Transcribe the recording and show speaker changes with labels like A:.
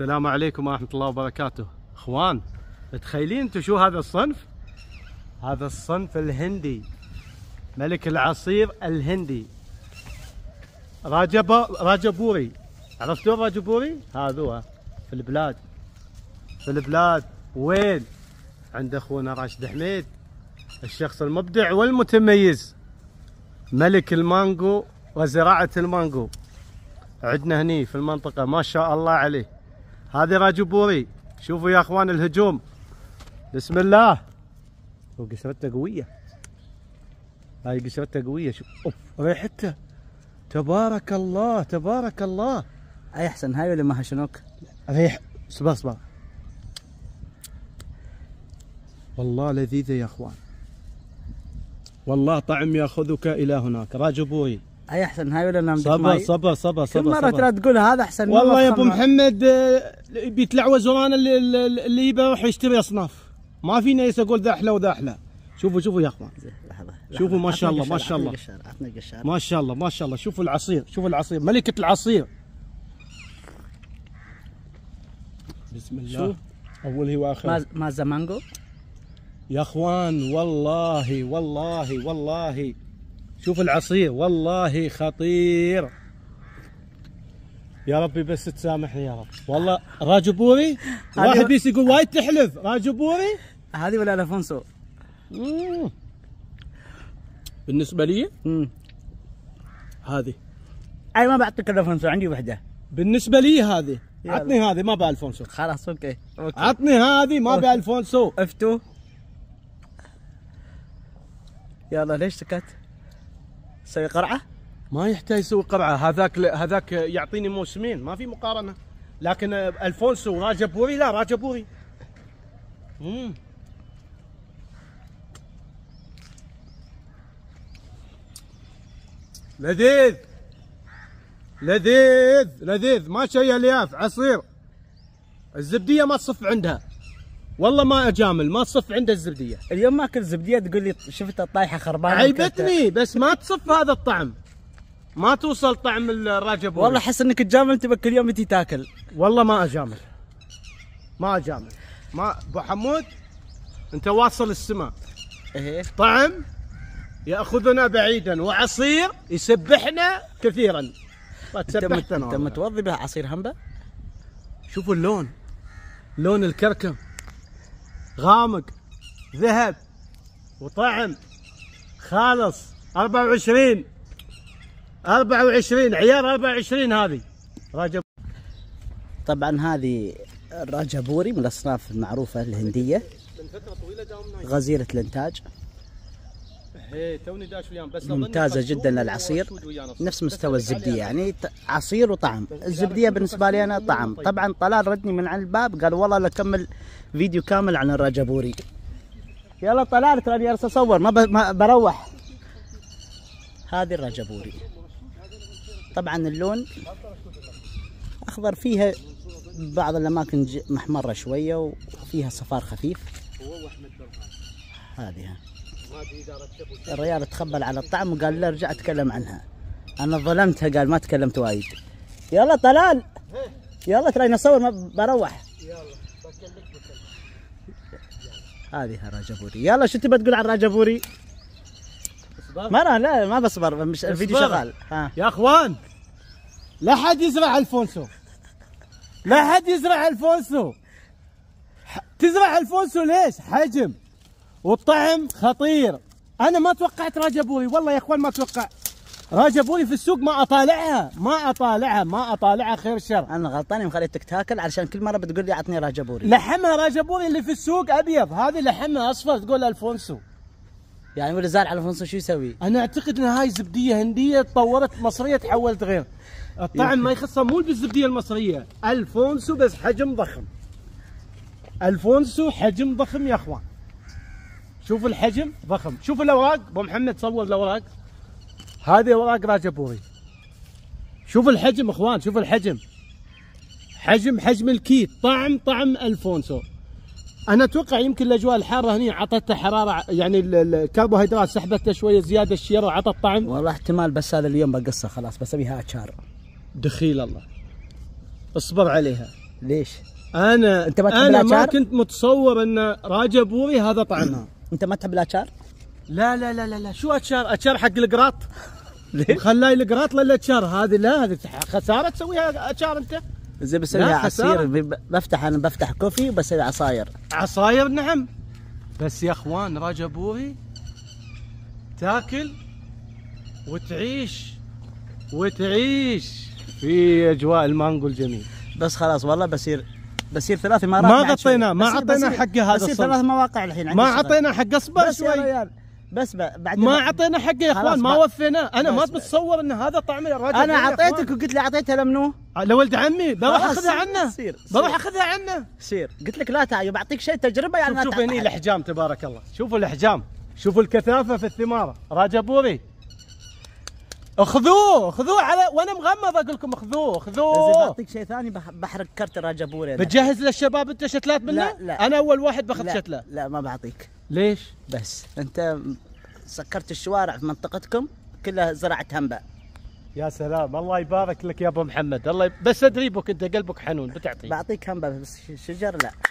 A: السلام عليكم ورحمة الله وبركاته اخوان تخيلين انتم شو هذا الصنف هذا الصنف الهندي ملك العصير الهندي راجب راجبوري عرفتوا راجبوري هو في البلاد في البلاد وين عند اخونا راشد حميد الشخص المبدع والمتميز ملك المانجو وزراعة المانجو عندنا هني في المنطقة ما شاء الله عليه هذه راجبوري شوفوا يا اخوان الهجوم بسم الله وقشرته قويه هاي قشرته قويه شوف اوف ريحته تبارك الله تبارك الله اي احسن هاي ولا ما هشنوك ريح صبر صبر والله لذيذه يا اخوان والله طعم ياخذك الى هناك راجبوري
B: هي احسن هاي ولا نام صبا صبا صبا صبا كل مره ترى تقول هذا احسن والله يا ابو
A: محمد بيتلعوز آه، ورانا اللي يروح يشتري اصناف ما في ناس اقول ذا احلى وذا احلى شوفوا شوفوا يا اخوان
B: لحظه شوفوا ما شاء الله ما شاء الله ما
A: شاء الله ما شاء الله شوفوا العصير شوفوا العصير ملكه العصير بسم الله اول اوله واخره ما مانجو يا اخوان والله والله والله شوف العصير والله خطير يا ربي بس تسامحني يا رب والله راجبوري واحد بيس يقول وايد تحلف
B: راجبوري هذه ولا الفونسو
A: بالنسبه لي هذه
B: اي ما بعطيك الفونسو عندي وحده
A: بالنسبه لي هذه عطني هذه ما الفونسو خلاص اوكي اوكي عطني هذه ما الفونسو افتو يلا ليش سكت سوي قرعه ما يحتاج يسوي قرعه هذاك هذاك يعطيني موسمين ما في مقارنه لكن الفونسو وراجا بوري لا راجا بوري امم لذيذ لذيذ لذيذ ما شيء الياف عصير الزبديه ما تصف عندها والله ما اجامل ما تصف عنده الزبديه اليوم ما اكل زبديه تقول لي شفتها طايحه خربانه عيبتني بس ما تصف هذا الطعم ما توصل طعم الراجب والله احس انك تجامل تبى كل يوم انت تاكل والله ما اجامل ما اجامل ما ابو حمود انت واصل السماء ايه طعم ياخذنا بعيدا وعصير يسبحنا كثيرا تسبحنا انت متوضي بها عصير همبه شوفوا اللون لون الكركم غامق ذهب وطعم خالص
B: 24 24 عيار 24 هذه راجب طبعا هذه الراجبوري من الاصناف المعروفه الهنديه غزيره الانتاج إيه، ممتازة جدا العصير نفس مستوى الزبدية يعني, يعني، عصير وطعم يعني الزبدية بالنسبة لي أنا طعم طيب. طبعا طلال ردني من على الباب قال والله لكمل فيديو كامل عن الرجبوري يلا طلال تراني أصور ما بروح هذه الرجبوري طبعا اللون أخضر فيها بعض الأماكن محمرة شوية وفيها صفار خفيف هذه
A: الرجال تخبل
B: على الطعم وقال لا ارجع اتكلم عنها انا ظلمتها قال ما تكلمت وايد يلا طلال يلا تراني اصور ما بروح يلا بكلمك هذه راجبوري يلا شو تبى تقول عن راجبوري؟ ما انا لا ما بصبر مش الفيديو شغال ها. يا اخوان لا حد يزرع الفونسو
A: لا حد يزرع الفونسو تزرع الفونسو ليش؟ حجم والطعم خطير انا ما توقعت راجبوري والله
B: يا اخوان ما توقعت راجبوري في السوق ما اطالعها ما اطالعها ما اطالعها خير شر انا غلطان يوم خليتك تاكل علشان كل مره بتقول لي اعطني راجبوري لحمها راجبوري اللي في السوق
A: ابيض هذه لحمها اصفر تقول الفونسو
B: يعني والرزال على الفونسو شو يسوي؟ انا
A: اعتقد ان هاي زبديه هنديه تطورت مصريه تحولت غير الطعم ما يخصها مو بالزبديه المصريه الفونسو بس حجم ضخم الفونسو حجم ضخم يا اخوان شوف الحجم ضخم شوف الاوراق ابو محمد صور الاوراق هذه اوراق راجبوري شوف الحجم اخوان شوف الحجم حجم حجم الكيت طعم طعم الفونسو انا اتوقع يمكن الاجواء الحاره هنا عطتها حراره يعني الكربوهيدرات سحبتها شويه زياده الشيره وعطت طعم والله احتمال بس هذا اليوم بقصه خلاص بسويها اتشار دخيل الله اصبر عليها ليش؟ انا انت ما انا ما كنت متصور ان راجا بوري هذا طعمها نعم. انت ما تحب الاتشار؟ لا لا لا لا, لا. شو اتشار؟ اتشار حق القراط ليه؟ خلاي القراط ولا اتشار هذه لا هذه خساره تسويها اتشار انت
B: زين بسوي عصير بفتح انا بفتح كوفي وبسوي عصاير
A: عصاير نعم بس يا اخوان راجا ابوي تاكل وتعيش وتعيش في اجواء المانجو
B: الجميل بس خلاص والله بصير بسير ثلاث مرات ما غطيناه ما اعطينا حق هذا بسير ثلاث مواقع الحين ما اعطينا حق اصبر شوي بس بعد ما اعطينا حقه يا اخوان ما وفيناه انا ما بتصور ان هذا طعم الراجل انا اعطيتك وقلت لي اعطيتها لمنو آه، لولد
A: عمي بروح اخذها عنه
B: سير بروح اخذها
A: عنه سير
B: قلت لك لا تعي بعطيك شيء تجربه
A: يعني شوف هني الاحجام تبارك الله شوفوا الاحجام شوفوا الكثافه في الثمار راجا بوري خذوه خذوه على وانا مغمض اقول لكم خذوه خذوه اذا
B: بعطيك شيء ثاني بحرق كرت راجبوري بتجهز للشباب انت شتلات منه؟ لا لا انا اول واحد باخذ شتله لا ما بعطيك ليش؟ بس انت سكرت الشوارع في منطقتكم كلها زراعه هنبا
A: يا سلام الله يبارك لك يا ابو محمد الله ي... بس ادري بك انت قلبك حنون بتعطي بعطيك هنبا بس شجر لا